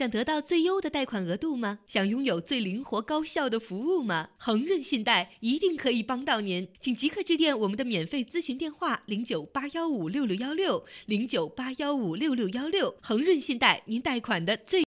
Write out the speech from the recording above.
想得到最优的贷款额度吗？想拥有最灵活高效的服务吗？恒润信贷一定可以帮到您，请即刻致电我们的免费咨询电话零九八幺五六六幺六零九八幺五六六幺六，恒润信贷，您贷款的最。